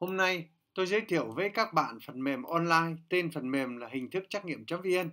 Hôm nay, tôi giới thiệu với các bạn phần mềm online tên phần mềm là hình thức trắc nghiệm.vn.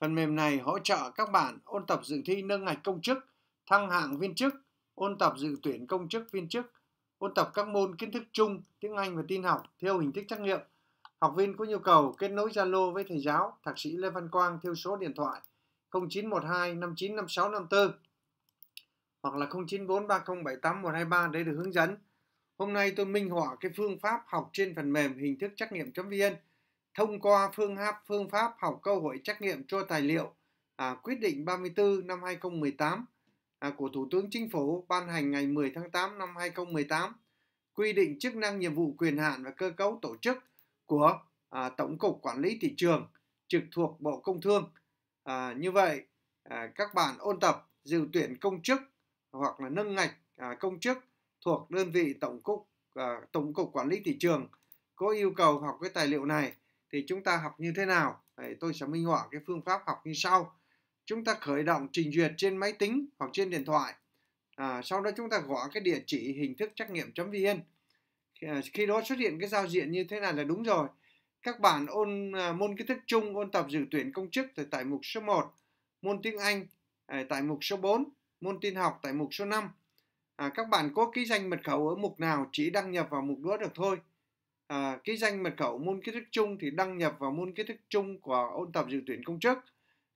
Phần mềm này hỗ trợ các bạn ôn tập dự thi nâng ngạch công chức, thăng hạng viên chức, ôn tập dự tuyển công chức viên chức, ôn tập các môn kiến thức chung, tiếng Anh và tin học theo hình thức trắc nghiệm. Học viên có nhu cầu kết nối Zalo với thầy giáo Thạc sĩ Lê Văn Quang theo số điện thoại 0912 595654 hoặc là 0943078123 để được hướng dẫn. Hôm nay tôi minh họa cái phương pháp học trên phần mềm hình thức trắc nghiệm.vn thông qua phương pháp phương pháp học câu hỏi trắc nghiệm cho tài liệu à, quyết định 34 năm 2018 à, của Thủ tướng Chính phủ ban hành ngày 10 tháng 8 năm 2018 quy định chức năng nhiệm vụ quyền hạn và cơ cấu tổ chức của à, Tổng cục Quản lý thị trường trực thuộc Bộ Công Thương. À, như vậy à, các bạn ôn tập dự tuyển công chức hoặc là nâng ngạch à, công chức thuộc đơn vị tổng cục à, tổng cục quản lý thị trường có yêu cầu học cái tài liệu này thì chúng ta học như thế nào Đấy, tôi sẽ minh họa cái phương pháp học như sau chúng ta khởi động trình duyệt trên máy tính hoặc trên điện thoại à, sau đó chúng ta gõ cái địa chỉ hình thức trắc nghiệm vn à, khi đó xuất hiện cái giao diện như thế này là đúng rồi các bạn ôn à, môn kiến thức chung ôn tập dự tuyển công chức thì tại mục số 1 môn tiếng Anh à, tại mục số 4 môn tin học tại mục số 5 à, các bạn có ký danh mật khẩu ở mục nào chỉ đăng nhập vào mục đó được thôi à, ký danh mật khẩu môn kiến thức chung thì đăng nhập vào môn kiến thức chung của ôn tập dự tuyển công chức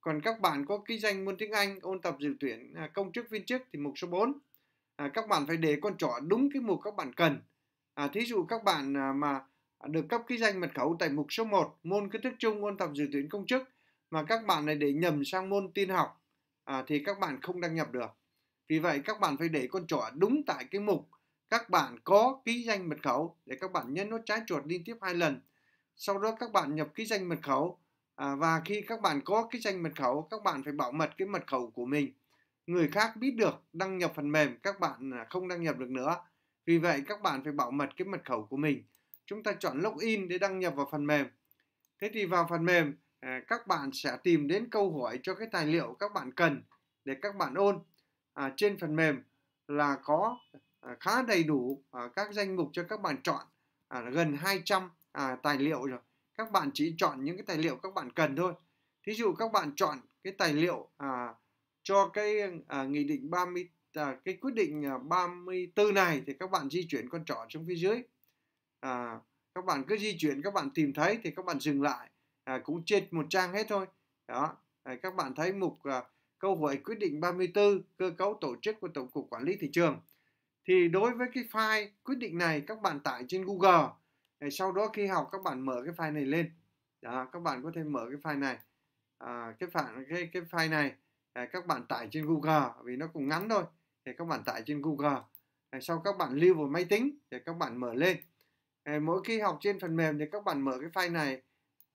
còn các bạn có ký danh môn tiếng Anh ôn tập dự tuyển à, công chức viên chức thì mục số 4 à, các bạn phải để con trỏ đúng cái mục các bạn cần à, thí dụ các bạn à, mà được cấp ký danh mật khẩu tại mục số 1 môn kiến thức chung ôn tập dự tuyển công chức mà các bạn này để nhầm sang môn tin học à, thì các bạn không đăng nhập được vì vậy các bạn phải để con chó đúng tại cái mục các bạn có ký danh mật khẩu để các bạn nhấn nút trái chuột liên tiếp hai lần. Sau đó các bạn nhập ký danh mật khẩu à, và khi các bạn có ký danh mật khẩu các bạn phải bảo mật cái mật khẩu của mình. Người khác biết được đăng nhập phần mềm các bạn à, không đăng nhập được nữa. Vì vậy các bạn phải bảo mật cái mật khẩu của mình. Chúng ta chọn login để đăng nhập vào phần mềm. Thế thì vào phần mềm à, các bạn sẽ tìm đến câu hỏi cho cái tài liệu các bạn cần để các bạn ôn à, trên phần mềm là có à, khá đầy đủ à, các danh mục cho các bạn chọn à, gần 200 à, tài liệu rồi các bạn chỉ chọn những cái tài liệu các bạn cần thôi thí dụ các bạn chọn cái tài liệu à, cho cái à, nghị định 30 à, cái quyết định 34 à, này thì các bạn di chuyển con trỏ xuống phía dưới à, các bạn cứ di chuyển các bạn tìm thấy thì các bạn dừng lại à, cũng trên một trang hết thôi đó à, các bạn thấy mục à, câu hỏi quyết định 34 cơ cấu tổ chức của Tổng cục Quản lý Thị trường. Thì đối với cái file quyết định này các bạn tải trên Google. Để sau đó khi học các bạn mở cái file này lên. Đó, các bạn có thể mở cái file này. À, cái, file, cái, cái file này à, các bạn tải trên Google vì nó cũng ngắn thôi. Thì các bạn tải trên Google. À, sau các bạn lưu vào máy tính để các bạn mở lên. À, mỗi khi học trên phần mềm thì các bạn mở cái file này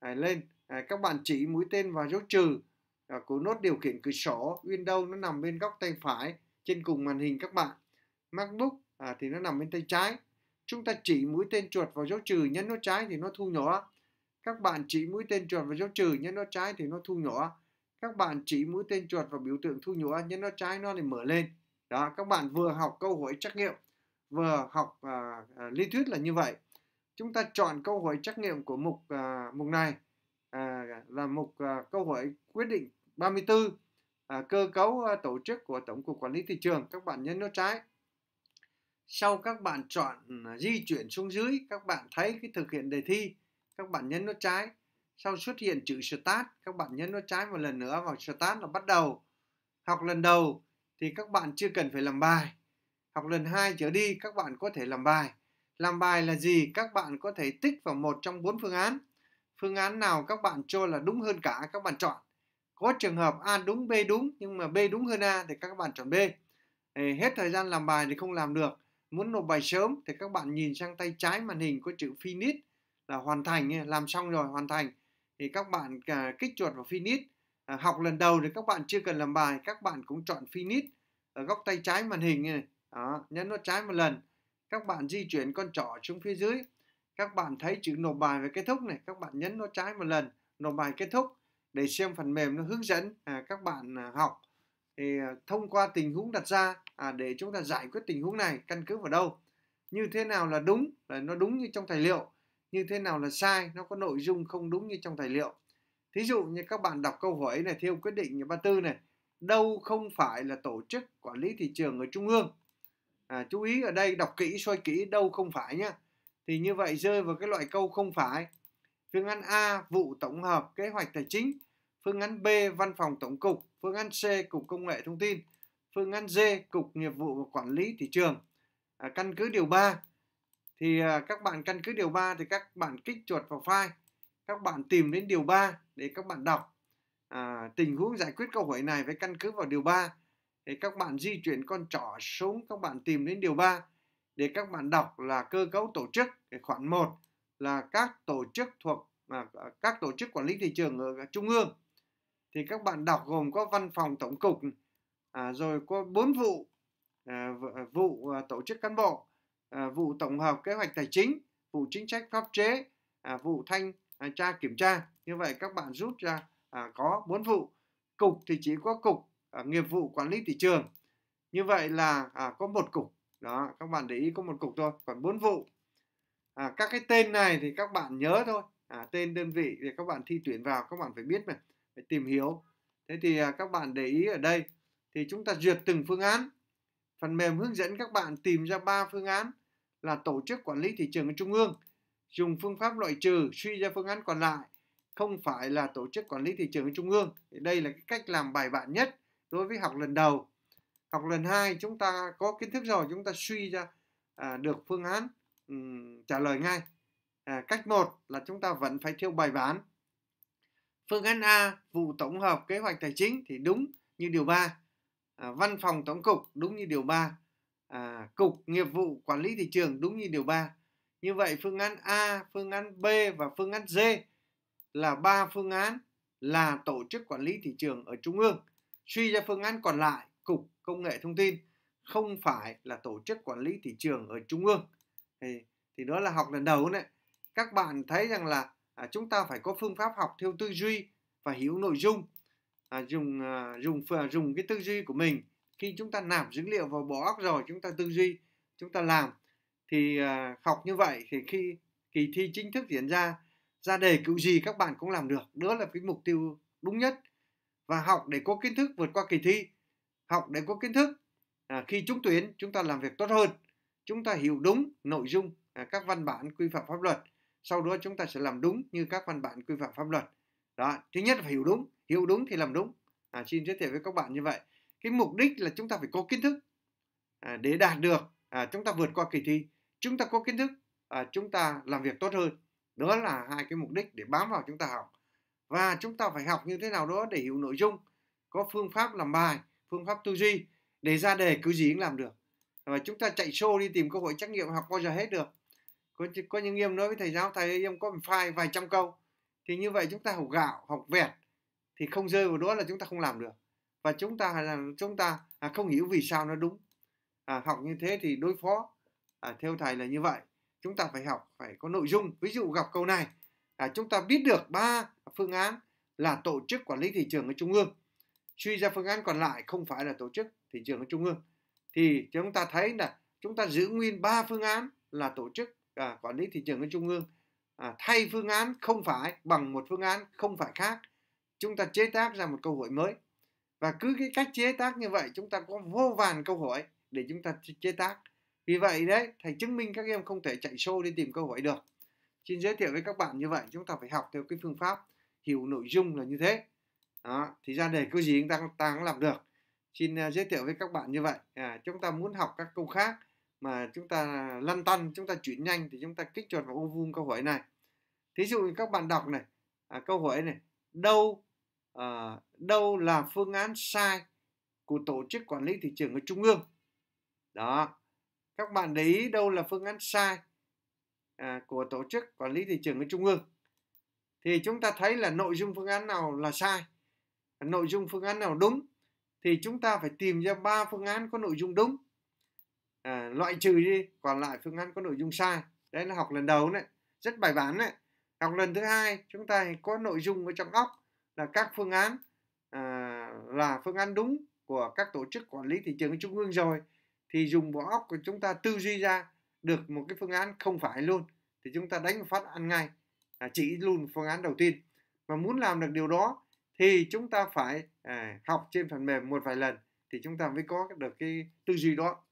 à, lên. À, các bạn chỉ mũi tên và dấu trừ à, cú nốt điều khiển cửa sổ Windows nó nằm bên góc tay phải trên cùng màn hình các bạn MacBook à, thì nó nằm bên tay trái chúng ta chỉ mũi tên chuột vào dấu trừ nhấn nó trái thì nó thu nhỏ các bạn chỉ mũi tên chuột vào dấu trừ nhấn nó trái thì nó thu nhỏ các bạn chỉ mũi tên chuột vào biểu tượng thu nhỏ nhấn nó trái nó thì mở lên đó các bạn vừa học câu hỏi trắc nghiệm vừa học à, à, lý thuyết là như vậy chúng ta chọn câu hỏi trắc nghiệm của mục à, mục này à, là dạ. một à, câu hỏi quyết định 34 à, cơ cấu à, tổ chức của Tổng cục Quản lý thị trường các bạn nhấn nút trái sau các bạn chọn à, di chuyển xuống dưới các bạn thấy cái thực hiện đề thi các bạn nhấn nút trái sau xuất hiện chữ start các bạn nhấn nút trái một lần nữa vào start là bắt đầu học lần đầu thì các bạn chưa cần phải làm bài học lần hai trở đi các bạn có thể làm bài làm bài là gì các bạn có thể tích vào một trong bốn phương án phương án nào các bạn cho là đúng hơn cả các bạn chọn có trường hợp A đúng B đúng nhưng mà B đúng hơn A thì các bạn chọn B hết thời gian làm bài thì không làm được muốn nộp bài sớm thì các bạn nhìn sang tay trái màn hình có chữ finish là hoàn thành làm xong rồi hoàn thành thì các bạn à, kích chuột vào finish à, học lần đầu thì các bạn chưa cần làm bài các bạn cũng chọn finish ở góc tay trái màn hình này đó, nhấn nó trái một lần các bạn di chuyển con trỏ xuống phía dưới các bạn thấy chữ nộp bài và kết thúc này các bạn nhấn nó trái một lần nộp bài kết thúc để xem phần mềm nó hướng dẫn à, các bạn à, học thì à, thông qua tình huống đặt ra à, để chúng ta giải quyết tình huống này căn cứ vào đâu như thế nào là đúng là nó đúng như trong tài liệu như thế nào là sai nó có nội dung không đúng như trong tài liệu thí dụ như các bạn đọc câu hỏi này theo quyết định ba tư này đâu không phải là tổ chức quản lý thị trường ở trung ương à, chú ý ở đây đọc kỹ soi kỹ đâu không phải nhá thì như vậy rơi vào cái loại câu không phải. Phương án A vụ tổng hợp kế hoạch tài chính, phương án B văn phòng tổng cục, phương án C cục công nghệ thông tin, phương án D cục nghiệp vụ và quản lý thị trường. À, căn cứ điều 3 thì à, các bạn căn cứ điều 3 thì các bạn kích chuột vào file, các bạn tìm đến điều 3 để các bạn đọc. À, tình huống giải quyết câu hỏi này với căn cứ vào điều 3 thì các bạn di chuyển con trỏ xuống các bạn tìm đến điều 3 để các bạn đọc là cơ cấu tổ chức cái khoản 1 là các tổ chức thuộc à, các tổ chức quản lý thị trường ở trung ương thì các bạn đọc gồm có văn phòng tổng cục à, rồi có bốn vụ à, à vụ à, tổ chức cán bộ à, vụ tổng hợp kế hoạch tài chính vụ chính sách pháp chế à, vụ thanh à, tra kiểm tra như vậy các bạn rút ra à, có bốn vụ cục thì chỉ có cục à, nghiệp vụ quản lý thị trường như vậy là à, có một cục đó các bạn để ý có một cục thôi còn bốn vụ à, các cái tên này thì các bạn nhớ thôi à, tên đơn vị thì các bạn thi tuyển vào các bạn phải biết mà phải tìm hiểu thế thì à, các bạn để ý ở đây thì chúng ta duyệt từng phương án phần mềm hướng dẫn các bạn tìm ra ba phương án là tổ chức quản lý thị trường ở trung ương dùng phương pháp loại trừ suy ra phương án còn lại không phải là tổ chức quản lý thị trường ở trung ương thì đây là cái cách làm bài bản nhất đối với học lần đầu học lần 2 chúng ta có kiến thức rồi chúng ta suy ra à, được phương án um, trả lời ngay à, cách một là chúng ta vẫn phải thiêu bài bản phương án A vụ tổng hợp kế hoạch tài chính thì đúng như điều 3 à, văn phòng tổng cục đúng như điều 3 à, cục nghiệp vụ quản lý thị trường đúng như điều 3 như vậy phương án A phương án B và phương án D là ba phương án là tổ chức quản lý thị trường ở trung ương suy ra phương án còn lại Cục Công nghệ Thông tin không phải là tổ chức quản lý thị trường ở trung ương thì thì đó là học lần đầu này các bạn thấy rằng là à, chúng ta phải có phương pháp học theo tư duy và hiểu nội dung à, dùng à, dùng à, dùng cái tư duy của mình khi chúng ta nạp dữ liệu vào bộ óc rồi chúng ta tư duy chúng ta làm thì à, học như vậy thì khi kỳ thi chính thức diễn ra ra đề cứu gì các bạn cũng làm được đó là cái mục tiêu đúng nhất và học để có kiến thức vượt qua kỳ thi học để có kiến thức à, khi trúng tuyển chúng ta làm việc tốt hơn chúng ta hiểu đúng nội dung à, các văn bản quy phạm pháp luật sau đó chúng ta sẽ làm đúng như các văn bản quy phạm pháp luật đó thứ nhất là phải hiểu đúng hiểu đúng thì làm đúng à, xin giới thiệu với các bạn như vậy cái mục đích là chúng ta phải có kiến thức à, để đạt được à, chúng ta vượt qua kỳ thi chúng ta có kiến thức à, chúng ta làm việc tốt hơn đó là hai cái mục đích để bám vào chúng ta học và chúng ta phải học như thế nào đó để hiểu nội dung có phương pháp làm bài phương pháp tư duy để ra đề cứ gì cũng làm được và chúng ta chạy show đi tìm cơ hội trắc nghiệm học bao giờ hết được có có những em nói với thầy giáo thầy em có file vài trăm câu thì như vậy chúng ta học gạo học vẹt thì không rơi vào đó là chúng ta không làm được và chúng ta là chúng ta à, không hiểu vì sao nó đúng à, học như thế thì đối phó à, theo thầy là như vậy chúng ta phải học phải có nội dung ví dụ gặp câu này à, chúng ta biết được ba phương án là tổ chức quản lý thị trường ở trung ương suy ra phương án còn lại không phải là tổ chức thị trường ở trung ương thì chúng ta thấy là chúng ta giữ nguyên ba phương án là tổ chức à, quản lý thị trường ở trung ương à, thay phương án không phải bằng một phương án không phải khác chúng ta chế tác ra một câu hỏi mới và cứ cái cách chế tác như vậy chúng ta có vô vàn câu hỏi để chúng ta chế tác vì vậy đấy thầy chứng minh các em không thể chạy show đi tìm câu hỏi được xin giới thiệu với các bạn như vậy chúng ta phải học theo cái phương pháp hiểu nội dung là như thế đó thì ra đề cứ gì chúng ta ta cũng làm được xin à, giới thiệu với các bạn như vậy à, chúng ta muốn học các câu khác mà chúng ta lăn tăn chúng ta chuyển nhanh thì chúng ta kích chuột vào ô vuông câu hỏi này thí dụ như các bạn đọc này à, câu hỏi này đâu à, đâu là phương án sai của tổ chức quản lý thị trường ở trung ương đó các bạn để ý đâu là phương án sai à, của tổ chức quản lý thị trường ở trung ương thì chúng ta thấy là nội dung phương án nào là sai nội dung phương án nào đúng thì chúng ta phải tìm ra ba phương án có nội dung đúng à, loại trừ đi còn lại phương án có nội dung sai đấy là học lần đầu đấy rất bài bản đấy học lần thứ hai chúng ta có nội dung ở trong óc là các phương án à, là phương án đúng của các tổ chức quản lý thị trường ở trung ương rồi thì dùng bộ óc của chúng ta tư duy ra được một cái phương án không phải luôn thì chúng ta đánh phát ăn ngay à, chỉ luôn phương án đầu tiên mà muốn làm được điều đó thì chúng ta phải à, học trên phần mềm một vài lần thì chúng ta mới có được cái tư duy đó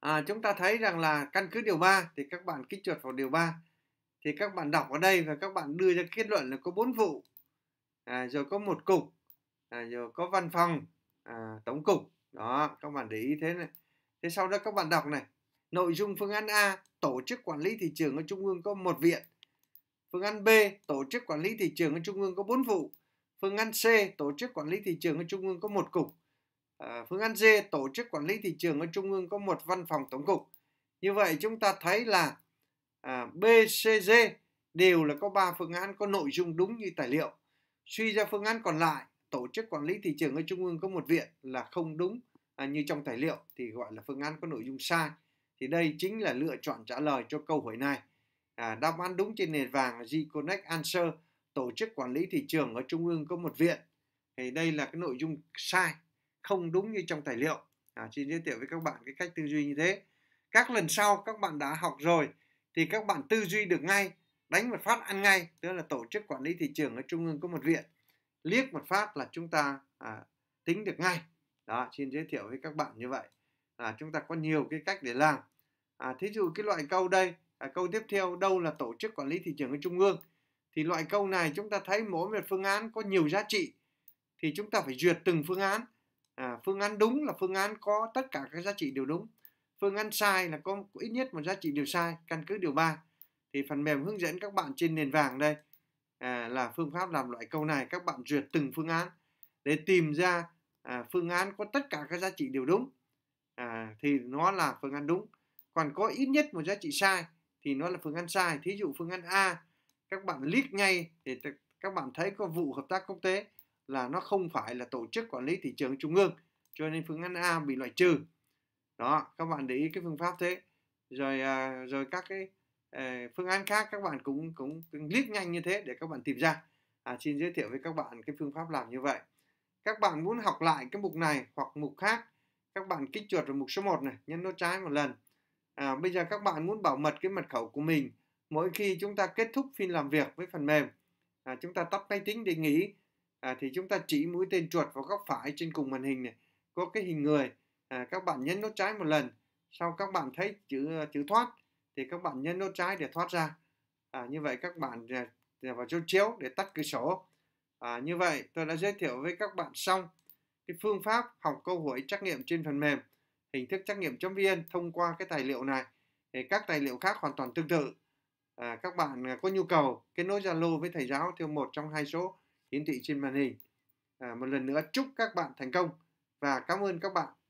à, chúng ta thấy rằng là căn cứ điều 3 thì các bạn kích chuột vào điều 3 thì các bạn đọc ở đây và các bạn đưa ra kết luận là có bốn vụ à, rồi có một cục à, rồi có văn phòng à, tổng cục đó các bạn để ý thế này thế sau đó các bạn đọc này nội dung phương án A tổ chức quản lý thị trường ở trung ương có một viện Phương án B, tổ chức quản lý thị trường ở trung ương có 4 vụ. Phương án C, tổ chức quản lý thị trường ở trung ương có một cục. À, phương án D, tổ chức quản lý thị trường ở trung ương có một văn phòng tổng cục. Như vậy chúng ta thấy là à, B, C, D đều là có 3 phương án có nội dung đúng như tài liệu. Suy ra phương án còn lại, tổ chức quản lý thị trường ở trung ương có một viện là không đúng à, như trong tài liệu thì gọi là phương án có nội dung sai. Thì đây chính là lựa chọn trả lời cho câu hỏi này à, đáp án đúng trên nền vàng là G-Connect Answer tổ chức quản lý thị trường ở trung ương có một viện thì đây là cái nội dung sai không đúng như trong tài liệu à, xin giới thiệu với các bạn cái cách tư duy như thế các lần sau các bạn đã học rồi thì các bạn tư duy được ngay đánh một phát ăn ngay tức là tổ chức quản lý thị trường ở trung ương có một viện liếc một phát là chúng ta à, tính được ngay đó xin giới thiệu với các bạn như vậy là chúng ta có nhiều cái cách để làm à, thí dụ cái loại câu đây à, câu tiếp theo đâu là tổ chức quản lý thị trường ở trung ương thì loại câu này chúng ta thấy mỗi một phương án có nhiều giá trị thì chúng ta phải duyệt từng phương án à, phương án đúng là phương án có tất cả các giá trị đều đúng phương án sai là có ít nhất một giá trị đều sai căn cứ điều 3 thì phần mềm hướng dẫn các bạn trên nền vàng đây à, là phương pháp làm loại câu này các bạn duyệt từng phương án để tìm ra à, phương án có tất cả các giá trị đều đúng à, thì nó là phương án đúng còn có ít nhất một giá trị sai thì nó là phương án sai thí dụ phương án A các bạn liếc ngay để các bạn thấy có vụ hợp tác quốc tế là nó không phải là tổ chức quản lý thị trường trung ương cho nên phương án A bị loại trừ đó các bạn để ý cái phương pháp thế rồi à, rồi các cái à, phương án khác các bạn cũng cũng, liếc nhanh như thế để các bạn tìm ra à, xin giới thiệu với các bạn cái phương pháp làm như vậy các bạn muốn học lại cái mục này hoặc mục khác các bạn kích chuột vào mục số 1 này nhân nó trái một lần à, bây giờ các bạn muốn bảo mật cái mật khẩu của mình mỗi khi chúng ta kết thúc phiên làm việc với phần mềm à, chúng ta tắt máy tính để nghỉ à, thì chúng ta chỉ mũi tên chuột vào góc phải trên cùng màn hình này có cái hình người à, các bạn nhấn nút trái một lần sau các bạn thấy chữ chữ thoát thì các bạn nhấn nút trái để thoát ra à, như vậy các bạn à, à, vào chỗ chiếu để tắt cửa sổ à, như vậy tôi đã giới thiệu với các bạn xong cái phương pháp học câu hỏi trắc nghiệm trên phần mềm hình thức trắc nghiệm chấm viên thông qua cái tài liệu này thì các tài liệu khác hoàn toàn tương tự à, các bạn à, có nhu cầu kết nối zalo với thầy giáo theo một trong hai số hiển thị trên màn hình à, một lần nữa chúc các bạn thành công và cảm ơn các bạn